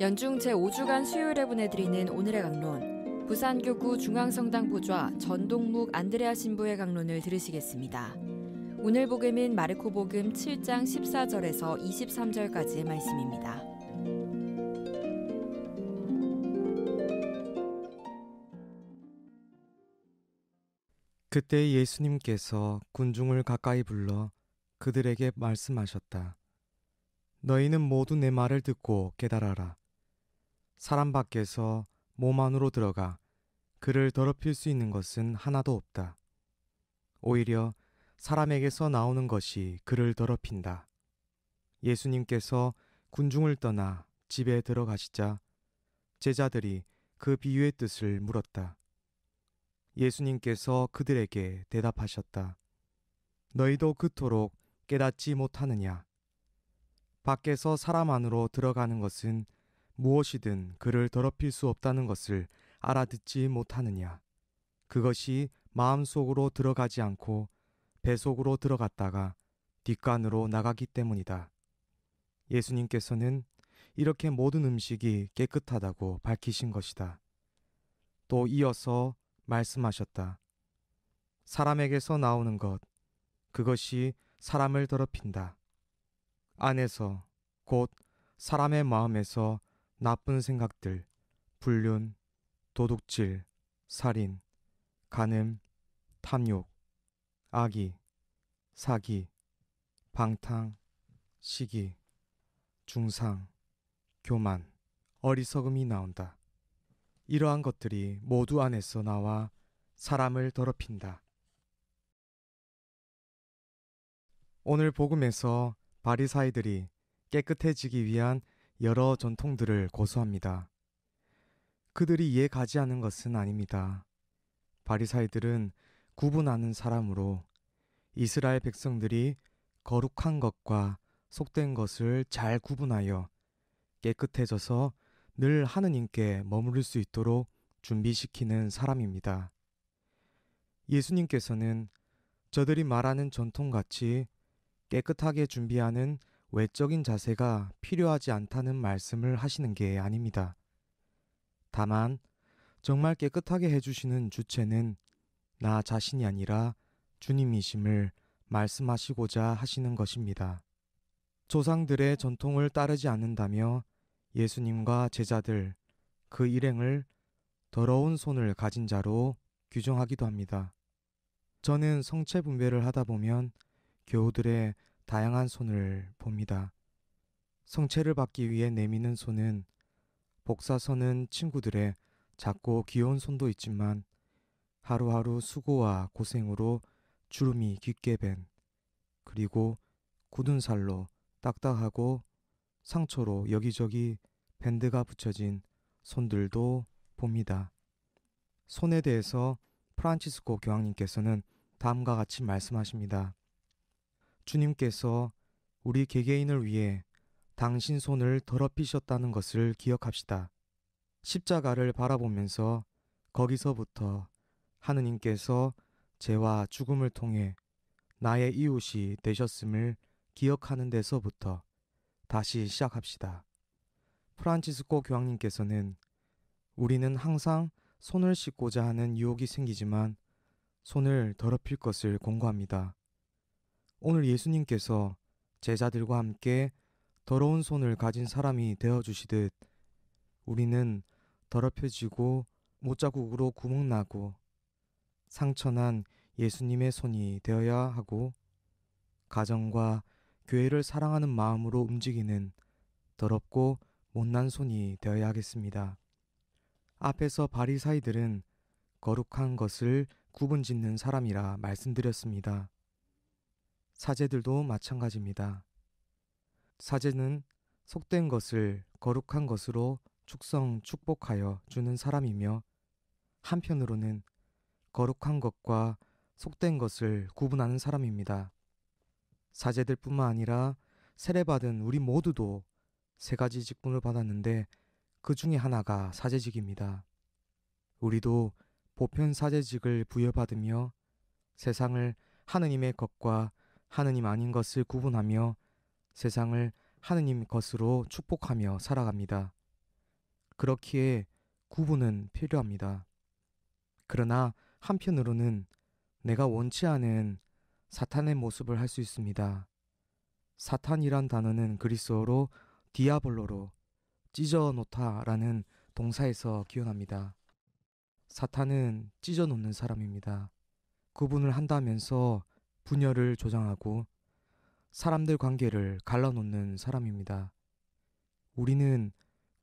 연중 제5주간 수요일에 보내드리는 오늘의 강론. 부산교구 중앙성당 보좌 전동묵 안드레아 신부의 강론을 들으시겠습니다. 오늘 복음인 마르코 복음 7장 14절에서 23절까지의 말씀입니다. 그때 예수님께서 군중을 가까이 불러 그들에게 말씀하셨다. 너희는 모두 내 말을 듣고 깨달아라. 사람 밖에서 몸 안으로 들어가 그를 더럽힐 수 있는 것은 하나도 없다. 오히려 사람에게서 나오는 것이 그를 더럽힌다. 예수님께서 군중을 떠나 집에 들어가시자 제자들이 그 비유의 뜻을 물었다. 예수님께서 그들에게 대답하셨다. 너희도 그토록 깨닫지 못하느냐? 밖에서 사람 안으로 들어가는 것은 무엇이든 그를 더럽힐 수 없다는 것을 알아듣지 못하느냐? 그것이 마음속으로 들어가지 않고 배속으로 들어갔다가 뒷간으로 나가기 때문이다. 예수님께서는 이렇게 모든 음식이 깨끗하다고 밝히신 것이다. 또 이어서 말씀하셨다. 사람에게서 나오는 것, 그것이 사람을 더럽힌다. 안에서 곧 사람의 마음에서 나쁜 생각들, 불륜, 도둑질, 살인, 간음, 탐욕, 악의, 사기, 방탕, 시기, 중상, 교만, 어리석음이 나온다. 이러한 것들이 모두 안에서 나와 사람을 더럽힌다. 오늘 복음에서 바리사이들이 깨끗해지기 위한 여러 전통들을 고수합니다. 그들이 이해가지 않은 것은 아닙니다. 바리사이들은 구분하는 사람으로 이스라엘 백성들이 거룩한 것과 속된 것을 잘 구분하여 깨끗해져서 늘 하느님께 머무를 수 있도록 준비시키는 사람입니다. 예수님께서는 저들이 말하는 전통같이 깨끗하게 준비하는 외적인 자세가 필요하지 않다는 말씀을 하시는 게 아닙니다. 다만, 정말 깨끗하게 해주시는 주체는 나 자신이 아니라 주님이심을 말씀하시고자 하시는 것입니다. 조상들의 전통을 따르지 않는다며 예수님과 제자들, 그 일행을 더러운 손을 가진 자로 규정하기도 합니다. 저는 성체 분배를 하다 보면 교우들의 다양한 손을 봅니다. 성체를 받기 위해 내미는 손은 복사서는 친구들의 작고 귀여운 손도 있지만 하루하루 수고와 고생으로 주름이 깊게 밴 그리고 굳은 살로 딱딱하고 상처로 여기저기 밴드가 붙여진 손들도 봅니다. 손에 대해서 프란치스코 교황님께서는 다음과 같이 말씀하십니다. 주님께서 우리 개개인을 위해 당신 손을 더럽히셨다는 것을 기억합시다. 십자가를 바라보면서 거기서부터 하느님께서 죄와 죽음을 통해 나의 이웃이 되셨음을 기억하는 데서부터 다시 시작합시다. 프란치스코 교황님께서는 우리는 항상 손을 씻고자 하는 유혹이 생기지만 손을 더럽힐 것을 권고합니다. 오늘 예수님께서 제자들과 함께 더러운 손을 가진 사람이 되어 주시듯 우리는 더럽혀지고 못자국으로 구멍나고 상처난 예수님의 손이 되어야 하고 가정과 교회를 사랑하는 마음으로 움직이는 더럽고 못난 손이 되어야 하겠습니다. 앞에서 바리사이들은 거룩한 것을 구분짓는 사람이라 말씀드렸습니다. 사제들도 마찬가지입니다. 사제는 속된 것을 거룩한 것으로 축성 축복하여 주는 사람이며 한편으로는 거룩한 것과 속된 것을 구분하는 사람입니다. 사제들뿐만 아니라 세례받은 우리 모두도 세 가지 직분을 받았는데 그 중에 하나가 사제직입니다. 우리도 보편 사제직을 부여받으며 세상을 하느님의 것과 하느님 아닌 것을 구분하며 세상을 하느님 것으로 축복하며 살아갑니다. 그렇기에 구분은 필요합니다. 그러나 한편으로는 내가 원치 않은 사탄의 모습을 할 수 있습니다. 사탄이란 단어는 그리스어로 디아블로로 찢어놓다라는 동사에서 기원합니다. 사탄은 찢어놓는 사람입니다. 구분을 한다면서 분열을 조장하고 사람들 관계를 갈라놓는 사람입니다. 우리는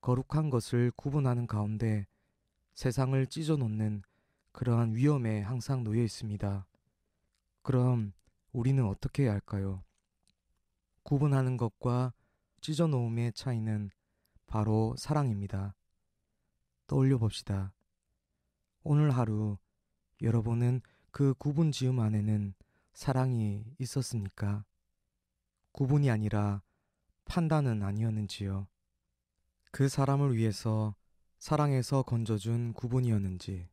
거룩한 것을 구분하는 가운데 세상을 찢어놓는 그러한 위험에 항상 놓여 있습니다. 그럼 우리는 어떻게 해야 할까요? 구분하는 것과 찢어놓음의 차이는 바로 사랑입니다. 떠올려 봅시다. 오늘 하루 여러분은 그 구분 지음 안에는 사랑이 있었습니까? 구분이 아니라 판단은 아니었는지요. 그 사람을 위해서 사랑에서 건져준 구분이었는지,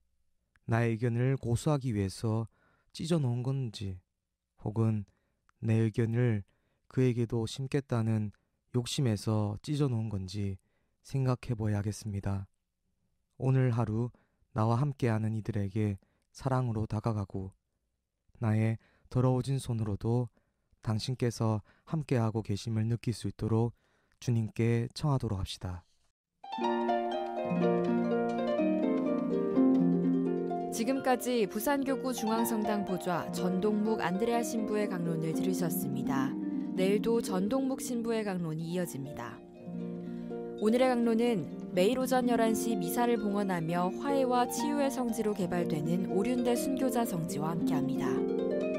나의 의견을 고수하기 위해서 찢어놓은 건지, 혹은 내 의견을 그에게도 심겠다는 욕심에서 찢어놓은 건지 생각해 봐야겠습니다 오늘 하루 나와 함께하는 이들에게 사랑으로 다가가고, 나의 더러워진 손으로도 당신께서 함께하고 계심을 느낄 수 있도록 주님께 청하도록 합시다. 지금까지 부산교구 중앙성당 보좌 전동묵 안드레아 신부의 강론을 들으셨습니다. 내일도 전동묵 신부의 강론이 이어집니다. 오늘의 강론은 매일 오전 11시 미사를 봉헌하며 화해와 치유의 성지로 개발되는 오륜대 순교자 성지와 함께합니다.